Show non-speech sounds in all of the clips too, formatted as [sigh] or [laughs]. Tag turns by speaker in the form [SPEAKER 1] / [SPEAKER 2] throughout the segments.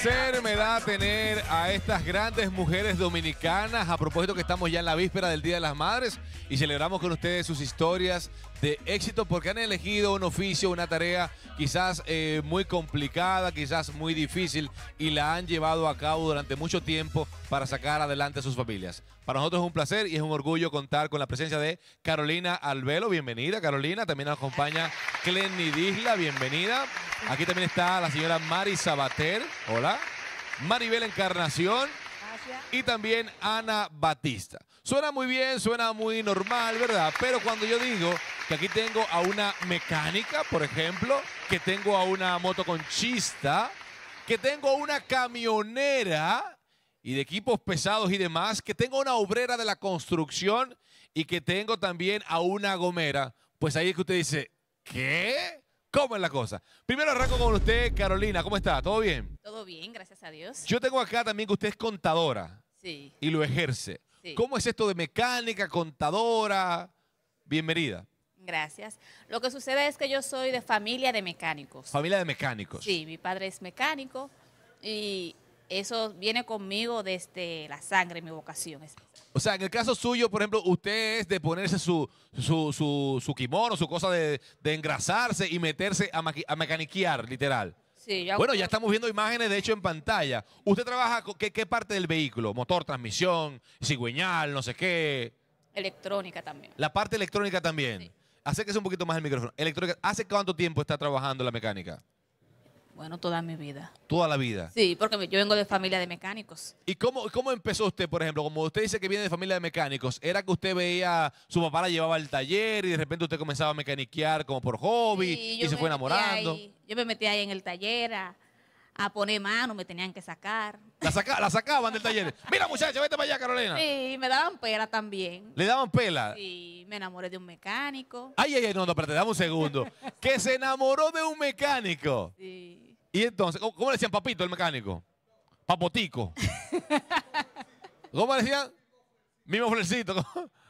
[SPEAKER 1] placer me da tener a estas grandes mujeres dominicanas. A propósito que estamos ya en la víspera del Día de las Madres y celebramos con ustedes sus historias, de éxito porque han elegido un oficio, una tarea quizás eh, muy complicada, quizás muy difícil y la han llevado a cabo durante mucho tiempo para sacar adelante a sus familias. Para nosotros es un placer y es un orgullo contar con la presencia de Carolina Alvelo. Bienvenida, Carolina. También nos acompaña Clenny Disla. Bienvenida. Aquí también está la señora Mari Sabater. Hola. Maribel Encarnación y también Ana Batista. Suena muy bien, suena muy normal, ¿verdad? Pero cuando yo digo que aquí tengo a una mecánica, por ejemplo, que tengo a una motoconchista, que tengo a una camionera y de equipos pesados y demás, que tengo a una obrera de la construcción y que tengo también a una gomera, pues ahí es que usted dice, ¿qué? ¿Cómo es la cosa? Primero arranco con usted, Carolina. ¿Cómo está? ¿Todo bien?
[SPEAKER 2] Todo bien, gracias a Dios.
[SPEAKER 1] Yo tengo acá también que usted es contadora. Sí. Y lo ejerce. Sí. ¿Cómo es esto de mecánica, contadora? Bienvenida.
[SPEAKER 2] Gracias. Lo que sucede es que yo soy de familia de mecánicos.
[SPEAKER 1] Familia de mecánicos. Sí,
[SPEAKER 2] mi padre es mecánico y eso viene conmigo desde la sangre, mi vocación.
[SPEAKER 1] O sea, en el caso suyo, por ejemplo, usted es de ponerse su, su, su, su kimono, su cosa de, de engrasarse y meterse a, a mecaniquear, literal.
[SPEAKER 2] Sí, bueno, ya
[SPEAKER 1] estamos viendo imágenes, de hecho, en pantalla. ¿Usted trabaja con qué, qué, parte del vehículo? ¿Motor, transmisión, cigüeñal, no sé qué?
[SPEAKER 2] Electrónica también.
[SPEAKER 1] La parte electrónica también. que Acérquese un poquito más el micrófono. Electrónica, ¿hace cuánto tiempo está trabajando la mecánica?
[SPEAKER 2] Bueno, toda mi vida.
[SPEAKER 1] ¿Toda la vida?
[SPEAKER 2] Sí, porque yo vengo de familia de mecánicos.
[SPEAKER 1] ¿Y cómo, cómo empezó usted, por ejemplo? Como usted dice que viene de familia de mecánicos, ¿era que usted veía, su papá la llevaba al taller y de repente usted comenzaba a mecaniquear como por hobby y se fue enamorando?
[SPEAKER 2] yo me metí ahí en el taller a, poner mano, me tenían que sacar.
[SPEAKER 1] La, la sacaban del taller. [laughs] Mira, muchacha, vete para allá, Carolina.
[SPEAKER 2] Sí, me daban pela también.
[SPEAKER 1] ¿Le daban pela?
[SPEAKER 2] Sí, me enamoré de un mecánico.
[SPEAKER 1] Ay, ay, ay, no, no, espérate, dame un segundo. [laughs] que se enamoró de un mecánico. Sí. Y entonces, ¿cómo, le decían papito el mecánico? Papotico. ¿Cómo le decían? Mimo Flercito.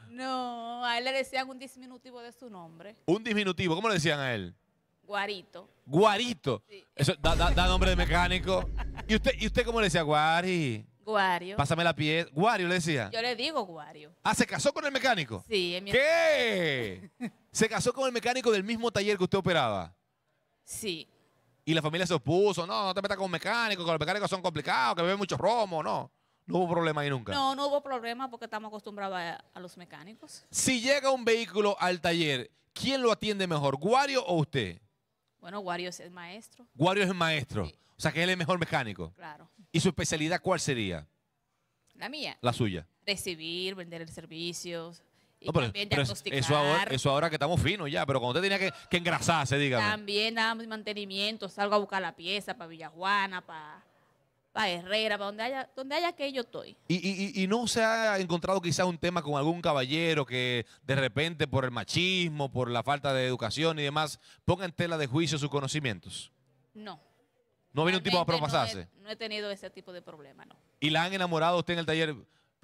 [SPEAKER 2] No, a él le decían un disminutivo de su nombre.
[SPEAKER 1] Un disminutivo. ¿cómo le decían a él?
[SPEAKER 2] Guarito.
[SPEAKER 1] Guarito. Eso da, nombre de mecánico. ¿Y usted, ¿Y usted cómo le decía? Guari. Guario. Pásame la pieza. Guario le decía.
[SPEAKER 2] Yo le digo Guario.
[SPEAKER 1] Ah, ¿se casó con el mecánico? Sí, mi ¿Qué? ¿Se casó con el mecánico del mismo taller que usted operaba? Sí. Y la familia se opuso, no, no te metas con mecánico, que los mecánicos son complicados, que beben mucho romo, no. No hubo problema ahí nunca. No,
[SPEAKER 2] no hubo problema porque estamos acostumbrados a, los mecánicos.
[SPEAKER 1] Si llega un vehículo al taller, ¿quién lo atiende mejor, Guario o usted?
[SPEAKER 2] Bueno, Wario es el maestro.
[SPEAKER 1] Wario es el maestro. O sea que él es el mejor mecánico. Claro. ¿Y su especialidad cuál sería? La mía. La suya.
[SPEAKER 2] Recibir, vender el servicio. Eso
[SPEAKER 1] ahora, que estamos finos ya, pero cuando usted tenía que, engrasarse, dígame.
[SPEAKER 2] También damos mantenimiento, salgo a buscar la pieza para Villajuana, para para Herrera, para donde haya, donde haya que yo estoy.
[SPEAKER 1] ¿Y, no se ha encontrado quizás un tema con algún caballero que de repente por el machismo, por la falta de educación y demás, ponga en tela de juicio sus conocimientos? No. ¿No viene un tipo a propasarse?
[SPEAKER 2] no he, tenido ese tipo de problema, no.
[SPEAKER 1] ¿Y la han enamorado usted en el taller?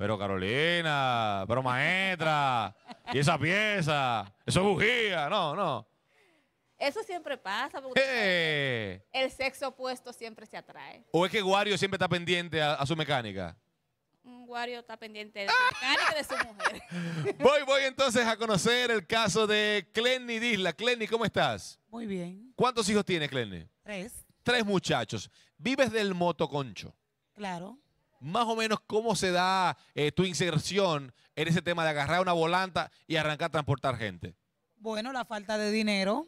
[SPEAKER 1] Pero Carolina, pero maestra, y esa pieza, eso es bujía, no, no.
[SPEAKER 2] Eso siempre pasa.
[SPEAKER 1] Porque
[SPEAKER 2] El sexo opuesto siempre se atrae.
[SPEAKER 1] ¿O es que Wario siempre está pendiente a, su mecánica?
[SPEAKER 2] Mm, Wario está pendiente de su ah. mecánica de su mujer.
[SPEAKER 1] [laughs] Voy, voy entonces a conocer el caso de Clenny Disla. Clenny, ¿cómo estás? Muy bien. ¿Cuántos hijos tiene Clenny? Tres. Tres muchachos. ¿Vives del motoconcho? Claro más o menos cómo se da eh, tu inserción en ese tema de agarrar una volanta y arrancar a transportar gente?
[SPEAKER 3] Bueno, la falta de dinero.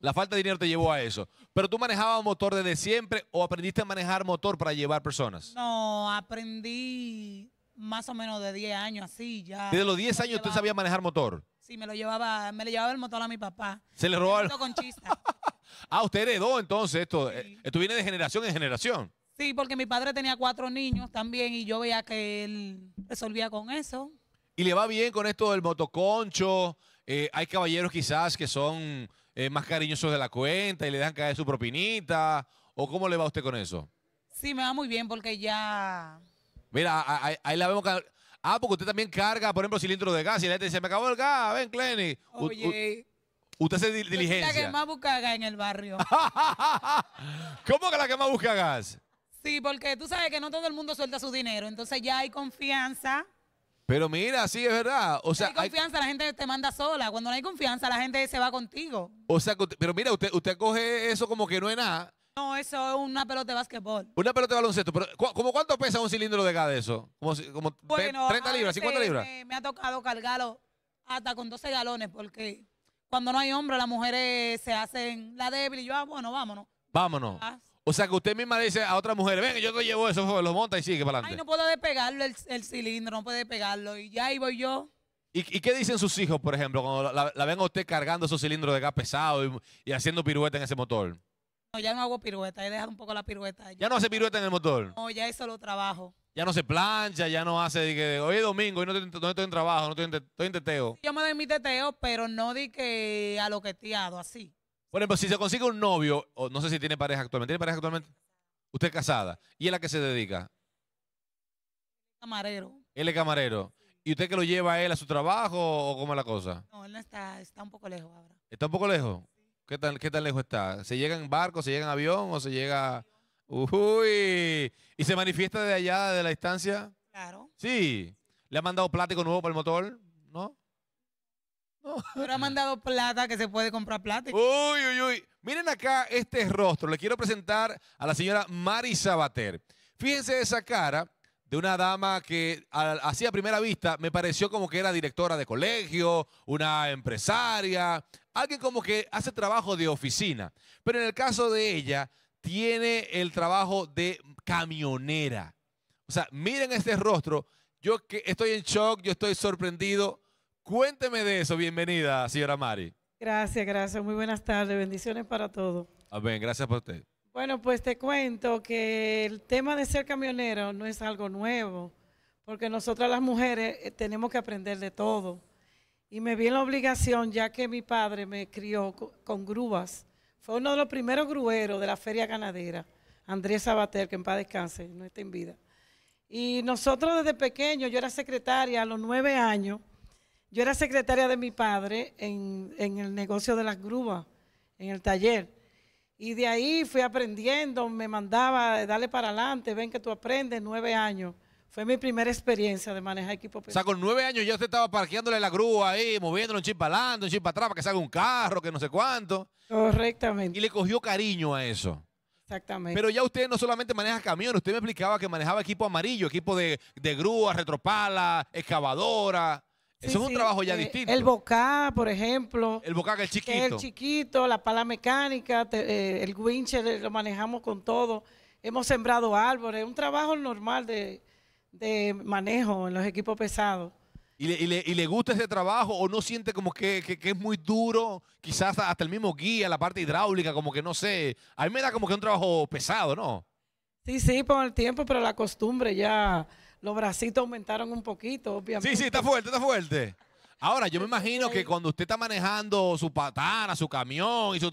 [SPEAKER 1] La falta de dinero te llevó a eso. ¿Pero tú manejabas motor desde siempre o aprendiste a manejar motor para llevar personas?
[SPEAKER 3] No, aprendí más o menos de 10 años así ya. Desde
[SPEAKER 1] los 10 años usted sabía manejar motor.
[SPEAKER 3] Sí, me lo llevaba, me lo llevaba el motor a mi papá. Se le robó. El... con chista.
[SPEAKER 1] [laughs] ah, usted heredó entonces esto. Eh, esto viene de generación en generación.
[SPEAKER 3] Sí, porque mi padre tenía cuatro niños también y yo veía que él resolvía con eso.
[SPEAKER 1] Y le va bien con esto del motoconcho. Eh, hay caballeros quizás que son eh, más cariñosos de la cuenta y le dejan caer su propinita. ¿O cómo le va a usted con eso?
[SPEAKER 3] Sí, me va muy bien porque ya...
[SPEAKER 1] Mira, ahí, la vemos... Ah, porque usted también carga, por ejemplo, cilindros de gas y la gente dice, me acabó el gas, ven, Clenny. Oye... Usted hace diligencia. Yo la que más
[SPEAKER 3] busca gas en el barrio. [laughs]
[SPEAKER 1] ¿Cómo que la que más busca gas?
[SPEAKER 3] Sí, porque tú sabes que no todo el mundo suelta su dinero, entonces ya hay confianza.
[SPEAKER 1] Pero mira, sí, es verdad. O sea, hay
[SPEAKER 3] confianza, la gente te manda sola. Cuando no hay confianza, la gente se va contigo.
[SPEAKER 1] O sea, pero mira, usted, usted coge eso como que no es nada.
[SPEAKER 3] No, eso es una pelota de básquetbol.
[SPEAKER 1] Una pelota de baloncesto. Pero, ¿cómo cuánto pesa un cilindro de gas de eso? ¿Como, como 30 libras, 50 libras?
[SPEAKER 3] Me, ha tocado cargarlo hasta con 12 galones porque cuando no hay hombre, las mujeres se hacen la débil y yo, ah, bueno, vámonos.
[SPEAKER 1] Vámonos. Ah, o sea que usted misma dice a otra mujer, venga, yo te llevo eso, lo monta y sigue para adelante. Ay, no
[SPEAKER 3] puedo despegarlo el, cilindro, no puedo despegarlo. Y ya ahí voy yo.
[SPEAKER 1] ¿Y, qué dicen sus hijos, por ejemplo, cuando la, ven a usted cargando esos cilindros de gas pesado y, haciendo pirueta en ese motor?
[SPEAKER 3] No, ya no hago pirueta, he dejado un poco la pirueta. ¿Ya no hace
[SPEAKER 1] pirueta en el motor?
[SPEAKER 3] No, ya eso lo trabajo.
[SPEAKER 1] Ya no se plancha, ya no hace, de que hoy domingo y no estoy, en trabajo, no estoy en, estoy en teteo.
[SPEAKER 3] Yo me doy mi teteo, pero no di que a lo que teado, así.
[SPEAKER 1] Por ejemplo, si se consigue un novio, o no sé si tiene pareja actualmente, ¿tiene pareja actualmente? Usted es casada. ¿Y él a qué se dedica? Camarero. Él es camarero. ¿Y usted que lo lleva a él a su trabajo o cómo es la cosa? No,
[SPEAKER 3] él está, está un poco lejos ahora.
[SPEAKER 1] ¿Está un poco lejos? ¿Qué tan, qué tan lejos está? ¿Se llega en barco, se llega en avión o se llega... Uy, ¿y se manifiesta de allá, de la distancia? Claro. Sí. ¿Le ha mandado plástico nuevo para el motor?
[SPEAKER 3] ¿No? Pero ha mandado plata que se puede comprar plata. Uy, uy, uy. Miren acá este rostro. Le
[SPEAKER 1] quiero presentar a la señora Mari Sabater. Fíjense esa cara de una dama que así a primera vista me pareció como que era directora de colegio, una empresaria, alguien como que hace trabajo de oficina. Pero en el caso de ella, tiene el trabajo de camionera. O sea, miren este rostro. Yo que estoy en shock, yo estoy sorprendido. Cuénteme de eso. Bienvenida, señora Mari.
[SPEAKER 4] Gracias, gracias. Muy buenas tardes. Bendiciones para todos.
[SPEAKER 1] Amén. Gracias por usted.
[SPEAKER 4] Bueno, pues te cuento que el tema de ser camionero no es algo nuevo, porque nosotras las mujeres eh, tenemos que aprender de todo. Y me vi en la obligación, ya que mi padre me crió con grúas. Fue uno de los primeros grueros de la feria ganadera, Andrés Sabater, que en paz descanse, no está en vida. Y nosotros desde pequeño, yo era secretaria a los nueve años, yo era secretaria de mi padre en, el negocio de las grúas, en el taller. Y de ahí fui aprendiendo, me mandaba, dale para adelante, ven que tú aprendes, nueve años. Fue mi primera experiencia de manejar equipo pesado.
[SPEAKER 1] O sea, con nueve años ya usted estaba parqueándole la grúa ahí, moviéndolo un chip para un atrás, para que salga un carro, que no sé cuánto. Correctamente. Y le cogió cariño a eso.
[SPEAKER 4] Exactamente. Pero
[SPEAKER 1] ya usted no solamente maneja camiones, usted me explicaba que manejaba equipo amarillo, equipo de, de grúa, retropala, excavadora. Eso es un trabajo ya eh, distinto. El bocá, por ejemplo. El bocá, que es chiquito. el
[SPEAKER 4] chiquito, la pala mecánica, eh, el wincher, lo manejamos con todo. Hemos sembrado árboles, un trabajo normal de, manejo en los equipos pesados.
[SPEAKER 1] ¿Y le, y, le, gusta ese trabajo o no siente como que, es muy duro? Quizás hasta el mismo guía, la parte hidráulica, como que no sé. A mí me da como que un trabajo pesado, ¿no?
[SPEAKER 4] Sí, sí, por el tiempo, pero la costumbre ya los
[SPEAKER 1] bracitos aumentaron un poquito, obviamente. Sí, sí, está fuerte, está fuerte. Ahora, yo me imagino que cuando usted está manejando su patana, su camión y su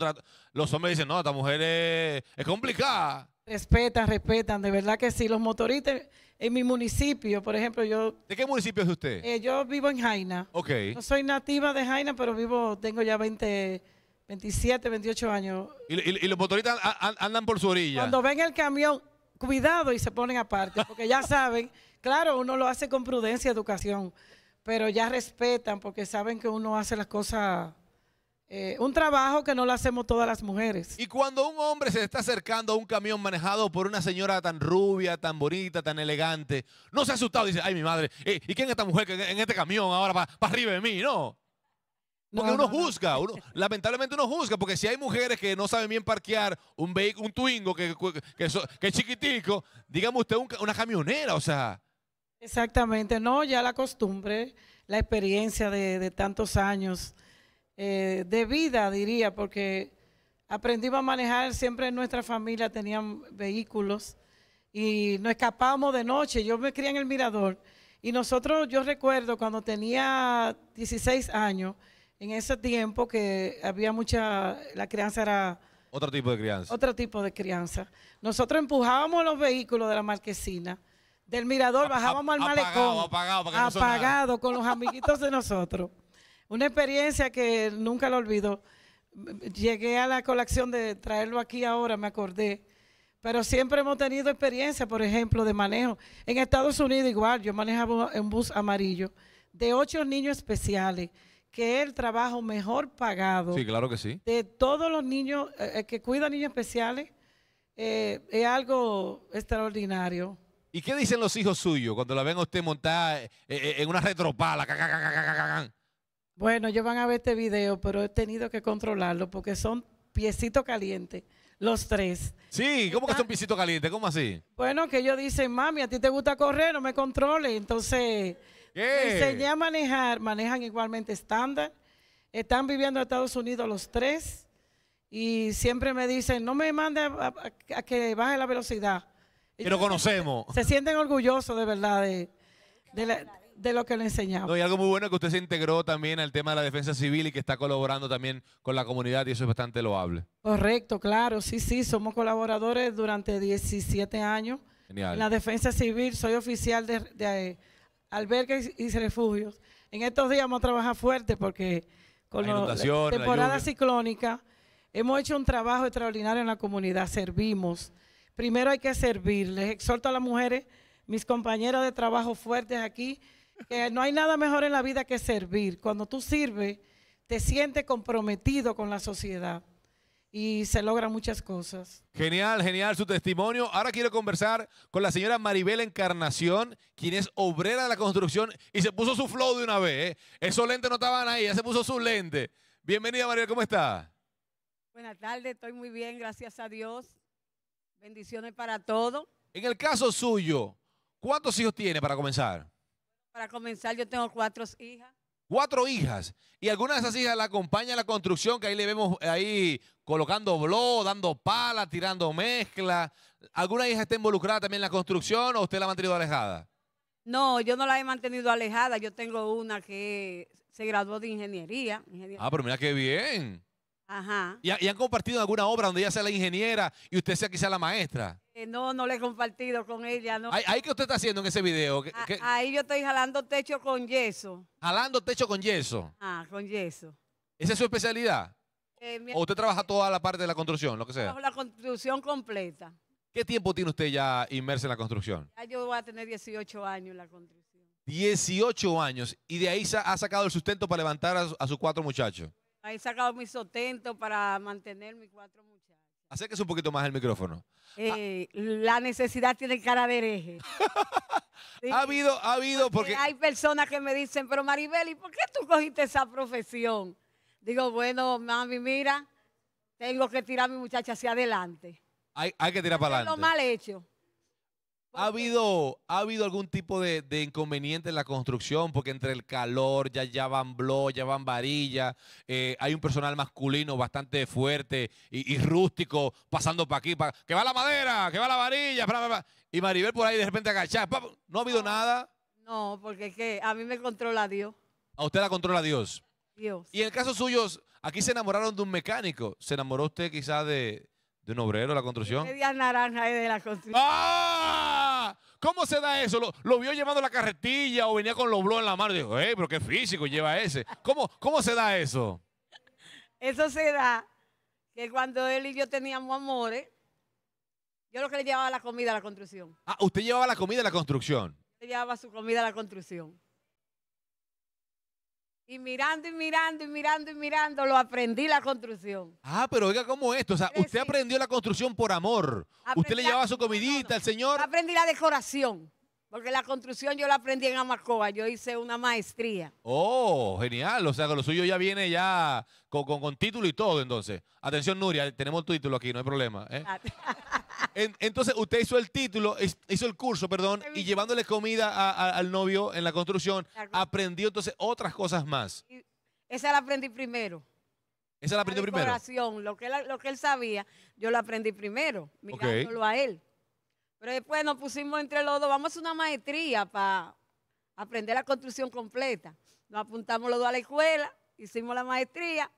[SPEAKER 1] los hombres dicen, no, esta mujer es, complicada.
[SPEAKER 4] Respetan, respetan, de verdad que sí. Los motoristas en mi municipio, por ejemplo, yo...
[SPEAKER 1] ¿De qué municipio es usted? Eh,
[SPEAKER 4] yo vivo en Jaina. Ok. No soy nativa de Jaina, pero vivo, tengo ya 20, 27, 28 años.
[SPEAKER 1] ¿Y, y los motoristas andan por su orilla? Cuando
[SPEAKER 4] ven el camión, cuidado y se ponen aparte, porque ya saben Claro, uno lo hace con prudencia, educación, pero ya respetan porque saben que uno hace las
[SPEAKER 1] cosas, eh, un trabajo que no lo hacemos todas las mujeres. Y cuando un hombre se está acercando a un camión manejado por una señora tan rubia, tan bonita, tan elegante, no se ha asustado, dice, ay mi madre, eh, ¿y quién es esta mujer que en este camión ahora va para arriba de mí? No. Porque uno juzga, lamentablemente uno juzga, porque si hay mujeres que no saben bien parquear un vehículo, un Twingo que, es chiquitico, digamos usted una camionera, o sea.
[SPEAKER 4] Exactamente, no, ya la costumbre, la experiencia de, tantos años eh, de vida, diría, porque aprendimos a manejar, siempre en nuestra familia tenían vehículos y nos escapábamos de noche, yo me crié en el mirador y nosotros, yo recuerdo cuando tenía 16 años, en ese tiempo que había mucha, la crianza era...
[SPEAKER 1] Otro tipo de crianza.
[SPEAKER 4] Otro tipo de crianza. Nosotros empujábamos los vehículos de la marquesina del mirador, bajábamos al malecón. Apagado, con los [laughs] amiguitos de nosotros. Una experiencia que nunca lo olvido. Llegué a la colección de traerlo aquí ahora, me acordé. Pero siempre hemos tenido experiencia, por ejemplo, de manejo. En Estados Unidos igual, yo manejaba un bus amarillo de ocho niños especiales que es el trabajo mejor pagado. Sí, claro que sí. De todos los niños eh, eh, que cuidan niños especiales, eh, es algo extraordinario.
[SPEAKER 1] ¿Y qué dicen los hijos suyos cuando la ven a usted montada eh, eh, en una retropala?
[SPEAKER 4] Bueno, ellos van a ver este video, pero he tenido que controlarlo porque son piecitos calientes,
[SPEAKER 1] los tres. Sí, ¿cómo que son piecitos calientes? ¿Cómo así?
[SPEAKER 4] Bueno, que ellos dicen, mami, a ti te gusta correr, no me controles? Entonces, me enseñé a manejar, manejan igualmente estándar. Están viviendo en Estados Unidos los tres y siempre me dicen, no me mande
[SPEAKER 1] a
[SPEAKER 4] que baje la velocidad
[SPEAKER 1] y lo conocemos. Se
[SPEAKER 4] sienten orgullosos de verdad de, lo que le enseñamos.
[SPEAKER 1] y algo muy bueno es que usted se integró también al tema de la defensa civil y que está colaborando también con la comunidad y eso es bastante loable.
[SPEAKER 4] Correcto, claro, sí, sí, somos colaboradores durante 17 años. En la defensa civil soy oficial de, de eh, albergues y refugios. En estos días hemos a fuerte porque con la, temporada ciclónica hemos hecho un trabajo extraordinario en la comunidad, servimos primero hay que servir. Les exhorto a las mujeres, mis compañeras de trabajo fuertes aquí, que no hay nada mejor en la vida que servir. Cuando tú sirves, te sientes comprometido con la sociedad y se logran muchas cosas.
[SPEAKER 1] Genial, genial su testimonio. Ahora quiero conversar con la señora Maribel Encarnación, quien es obrera de la construcción y se puso su flow de una vez. ¿eh? Esos lentes no estaban ahí, ya se puso su lente. Bienvenida Maribel, ¿cómo está?
[SPEAKER 5] Buenas tardes, estoy muy bien, gracias a Dios. Bendiciones para
[SPEAKER 1] todos. En el caso suyo, ¿cuántos hijos tiene para comenzar?
[SPEAKER 5] Para comenzar, yo tengo cuatro hijas.
[SPEAKER 1] Cuatro hijas. Y alguna de esas hijas la acompaña a la construcción, que ahí le vemos ahí colocando blo, dando pala, tirando mezcla. ¿Alguna hija está involucrada también en la construcción o usted la ha mantenido alejada?
[SPEAKER 5] No, yo no la he mantenido alejada. Yo tengo una que se graduó de ingeniería.
[SPEAKER 1] Ah, pero mira qué bien. Ajá. ¿Y, han compartido alguna obra donde ella sea la ingeniera y usted sea quizá la maestra?
[SPEAKER 5] Eh, no, no le he compartido con ella. ¿Ahí,
[SPEAKER 1] que usted está haciendo en ese video?
[SPEAKER 5] Ahí yo estoy jalando techo con yeso.
[SPEAKER 1] ¿Jalando techo con yeso?
[SPEAKER 5] Ah, con yeso.
[SPEAKER 1] ¿Esa es su especialidad?
[SPEAKER 5] Eh, ¿O usted trabaja
[SPEAKER 1] toda la parte de la construcción, lo que sea?
[SPEAKER 5] la construcción completa.
[SPEAKER 1] ¿Qué tiempo tiene usted ya inmersa en la construcción?
[SPEAKER 5] yo voy a tener 18 años en la construcción.
[SPEAKER 1] 18 años. Y de ahí ha sacado el sustento para levantar a sus cuatro muchachos.
[SPEAKER 5] Ahí he sacado mis sotentos para mantener mis cuatro muchachos.
[SPEAKER 1] Acérquese un poquito más el micrófono.
[SPEAKER 5] Eh, la necesidad tiene cara de hereje. [laughs] Ha habido, ha habido, porque, Hay personas que me dicen, pero Maribel, ¿y por qué tú cogiste esa profesión? Digo, bueno, mami, mira, tengo que tirar a mi muchacha hacia adelante.
[SPEAKER 1] Hay, hay que tirar para adelante. lo
[SPEAKER 5] mal hecho.
[SPEAKER 1] ¿Ha habido, ¿Ha habido algún tipo de, inconveniente en la construcción? Porque entre el calor, ya, ya van blo, ya van varillas. Eh, hay un personal masculino bastante fuerte y, rústico pasando para aquí, que va la madera, que va la varilla, y Maribel por ahí de repente agachada. ¿No ha habido nada?
[SPEAKER 5] No, porque es que a mí me controla Dios.
[SPEAKER 1] ¿A usted la controla Dios? Dios. Y en el caso suyo, aquí se enamoraron de un mecánico. ¿Se enamoró usted quizás de, un obrero de la construcción?
[SPEAKER 5] Media naranja de la construcción. ¡Ah!
[SPEAKER 1] ¿Cómo se da eso? Lo, vio llevando la carretilla o venía con los blogs en la mano. Dijo, hey, pero qué físico lleva ese. ¿Cómo, cómo se da eso?
[SPEAKER 5] Eso se da que cuando él y yo teníamos amores, yo lo que le llevaba la comida a la construcción.
[SPEAKER 1] Ah, usted llevaba la comida a la construcción.
[SPEAKER 5] Usted llevaba su comida a la construcción. Y mirando y mirando y mirando y mirando, lo aprendí la construcción.
[SPEAKER 1] Ah, pero oiga, ¿cómo esto? O sea, usted aprendió la construcción por amor. usted le llevaba
[SPEAKER 5] su comidita al señor. Aprendí la decoración. Porque la construcción yo la aprendí en Amacoa, yo hice una maestría.
[SPEAKER 1] Oh, genial, o sea que lo suyo ya viene ya con, con, título y todo entonces. Atención Nuria, tenemos título aquí, no hay problema. ¿eh?
[SPEAKER 5] Ah. [laughs]
[SPEAKER 1] entonces usted hizo el título, hizo el curso, perdón, y llevándole comida al novio en la construcción, aprendió entonces otras cosas más.
[SPEAKER 5] esa la aprendí primero.
[SPEAKER 1] Esa la aprendí primero.
[SPEAKER 5] Lo que, lo que él sabía, yo la aprendí primero, mirándolo a él. Pero después nos pusimos entre los dos, vamos a una maestría para aprender la construcción completa. Nos apuntamos los dos a la escuela, hicimos la maestría,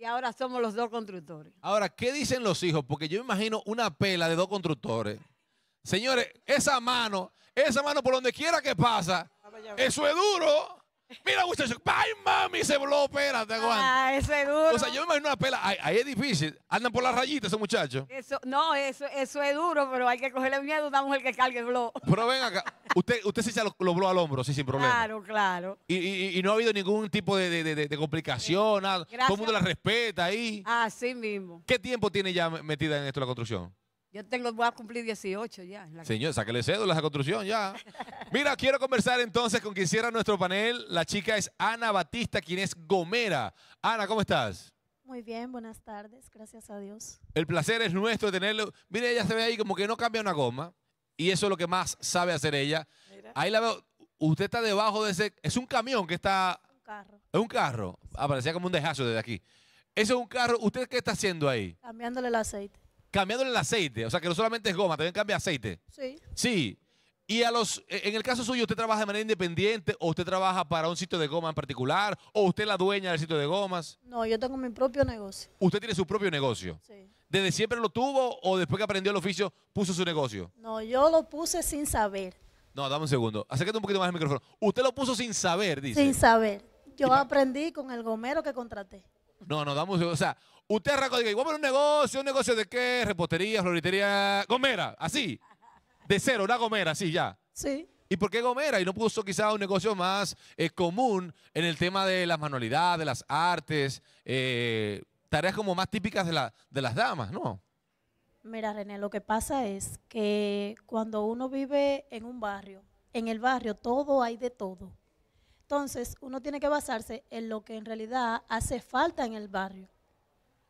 [SPEAKER 5] y ahora somos los dos constructores.
[SPEAKER 1] Ahora, ¿qué dicen los hijos? Porque yo me imagino una pela de dos constructores. Señores, esa mano, esa mano por donde quiera que pasa, eso es duro. Mira, muchachos, ay, mami, se voló, espérate, Juan. es duro. O sea, yo me imagino una pela, ahí, es difícil. Andan por las rayitas esos muchachos.
[SPEAKER 2] Eso,
[SPEAKER 5] no, eso, eso es duro, pero hay que cogerle miedo a una mujer que cargue el blow.
[SPEAKER 1] Pero ven acá, usted, usted se echa los lo blow al hombro, sí, sin problema. Claro, claro. Y, y, no ha habido ningún tipo de, de, de, complicación, eh, nada. Todo el mundo la respeta ahí.
[SPEAKER 5] Así mismo.
[SPEAKER 1] ¿Qué tiempo tiene ya metida en esto la construcción?
[SPEAKER 5] Yo tengo, voy a cumplir 18 ya.
[SPEAKER 1] Señor, sáquele cédulas a construcción
[SPEAKER 5] ya. [laughs]
[SPEAKER 1] Mira, quiero conversar entonces con quien cierra nuestro panel. La chica es Ana Batista, quien es gomera. Ana, ¿cómo estás?
[SPEAKER 6] Muy bien, buenas tardes, gracias a Dios.
[SPEAKER 1] El placer es nuestro tenerlo. Mire, ella se ve ahí como que no cambia una goma. Y eso es lo que más sabe hacer ella. Ahí la veo. Usted está debajo de ese. Es un camión que está. Un carro. Es un carro. Aparecía ah, como un dejazo desde aquí. Eso es un carro. ¿Usted qué está haciendo ahí?
[SPEAKER 6] Cambiándole el aceite cambiándole
[SPEAKER 1] el aceite. O sea, que no solamente es goma, también cambia aceite. Sí. Sí. Y a los, eh, en el caso suyo, ¿usted trabaja de manera independiente o usted trabaja para un sitio de goma en particular o usted es la dueña del sitio de gomas?
[SPEAKER 6] No, yo tengo mi propio negocio.
[SPEAKER 1] ¿Usted tiene su propio negocio? Sí. ¿Desde siempre lo tuvo o después que aprendió el oficio puso su negocio?
[SPEAKER 6] No, yo lo puse sin saber.
[SPEAKER 1] No, dame un segundo. Acércate un poquito más el micrófono. Usted lo puso sin saber, dice. Sin
[SPEAKER 6] saber. Yo aprendí con el gomero que contraté.
[SPEAKER 1] No, no, dame un segundo. O sea, Usted arrancó, digo, ¿y vos poner un negocio, un negocio de qué, repostería, floritería, gomera, así. De cero, una gomera, así ya. Sí. ¿Y por qué Gomera? Y no puso quizás un negocio más eh, común en el tema de las manualidades, de las artes, eh, tareas como más típicas de, de las damas, ¿no?
[SPEAKER 6] Mira, René, lo que pasa es que cuando uno vive en un barrio, en el barrio todo hay de todo. Entonces, uno tiene que basarse en lo que en realidad hace falta en el barrio.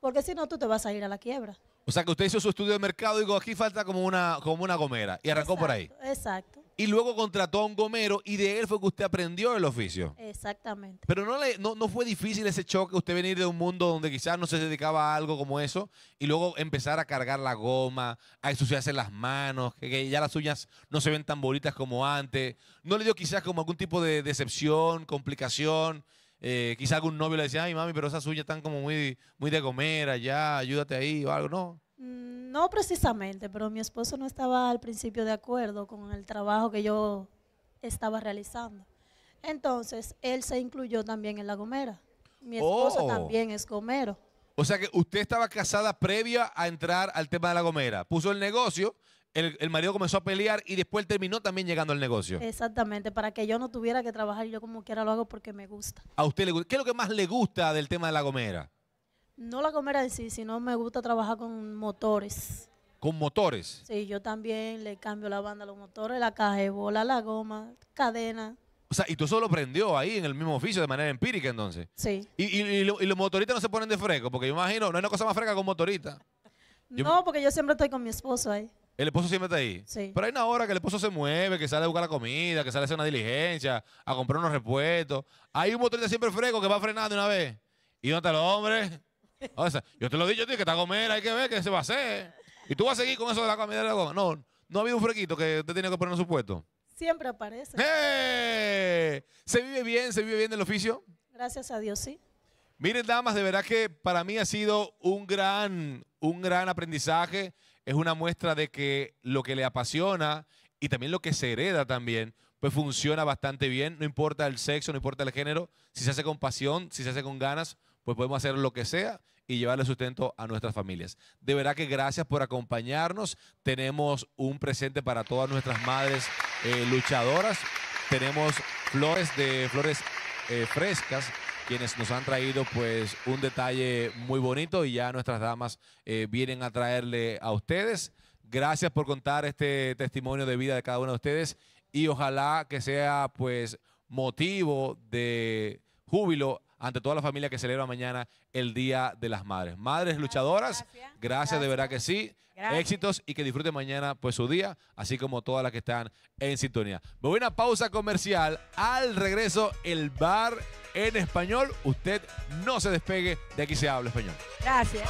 [SPEAKER 6] Porque si no, tú te vas a ir a la quiebra.
[SPEAKER 1] O sea que usted hizo su estudio de mercado y dijo, aquí falta como una, como una gomera. Y arrancó por ahí. Exacto. Y luego contrató a un gomero y de él fue que usted aprendió el oficio.
[SPEAKER 6] Exactamente.
[SPEAKER 1] Pero no, le, no, fue difícil ese choque, usted venir de un mundo donde quizás no se dedicaba a algo como eso y luego empezar a cargar la goma, a ensuciarse las manos, que, que ya las uñas no se ven tan bonitas como antes. ¿No le dio quizás como algún tipo de decepción, complicación? Eh, quizá algún novio le decía, ay mami, pero esas suyas están como muy, muy de gomera, ya, ayúdate ahí o algo, ¿no?
[SPEAKER 6] Mm, no precisamente, pero mi esposo no estaba al principio de acuerdo con el trabajo que yo estaba realizando. Entonces, él se incluyó también en La Gomera. Mi esposo oh. también es gomero.
[SPEAKER 1] O sea que usted estaba casada previa a entrar al tema de La Gomera. Puso el negocio, el, marido comenzó a pelear y después terminó también llegando al negocio.
[SPEAKER 6] Exactamente, para que yo no tuviera que trabajar, yo como quiera lo hago porque me gusta.
[SPEAKER 1] ¿A usted le ¿Qué es lo que más le gusta del tema de la gomera?
[SPEAKER 6] No la gomera en sí, sino me gusta trabajar con motores.
[SPEAKER 1] ¿Con motores?
[SPEAKER 6] Sí, yo también le cambio la banda, a los motores, la caja de bola, la goma, cadena.
[SPEAKER 1] O sea, y tú solo prendió ahí en el mismo oficio de manera empírica entonces. Sí. Y, y, los motoristas no se ponen de fresco, porque yo imagino, no hay una cosa más fresca con motorista.
[SPEAKER 6] no, porque yo siempre estoy con mi esposo ahí.
[SPEAKER 1] El esposo siempre está ahí. Pero hay una hora que el esposo se mueve, que sale a buscar la comida, que sale a hacer una diligencia, a comprar unos repuestos. Hay un motorista siempre fresco que va de una vez. ¿Y dónde está el hombre? yo te lo dije, tío, que está a comer, hay que ver qué se va a hacer. ¿Y tú vas a seguir con eso de la comida de la goma? No, no ha habido un frequito que usted tenía que poner en su puesto.
[SPEAKER 6] Siempre aparece.
[SPEAKER 1] ¡Eh! ¿Se vive bien? ¿Se vive bien del oficio?
[SPEAKER 6] Gracias a Dios, sí.
[SPEAKER 1] Miren, damas, de verdad que para mí ha sido un gran, un gran aprendizaje es una muestra de que lo que le apasiona y también lo que se hereda también, pues funciona bastante bien, no importa el sexo, no importa el género, si se hace con pasión, si se hace con ganas, pues podemos hacer lo que sea y llevarle sustento a nuestras familias. De verdad que gracias por acompañarnos, tenemos un presente para todas nuestras madres eh, luchadoras, tenemos flores de flores eh, frescas quienes nos han traído pues un detalle muy bonito y ya nuestras damas eh, vienen a traerle a ustedes. Gracias por contar este testimonio de vida de cada uno de ustedes y ojalá que sea pues motivo de júbilo ante toda la familia que celebra mañana el Día de las Madres. Madres luchadoras, gracias. de verdad que sí. Éxitos y que disfruten mañana pues su día, así como todas las que están en sintonía. Me voy a una pausa comercial. Al regreso, el bar en español. Usted no se despegue, de aquí se habla español.
[SPEAKER 5] Gracias.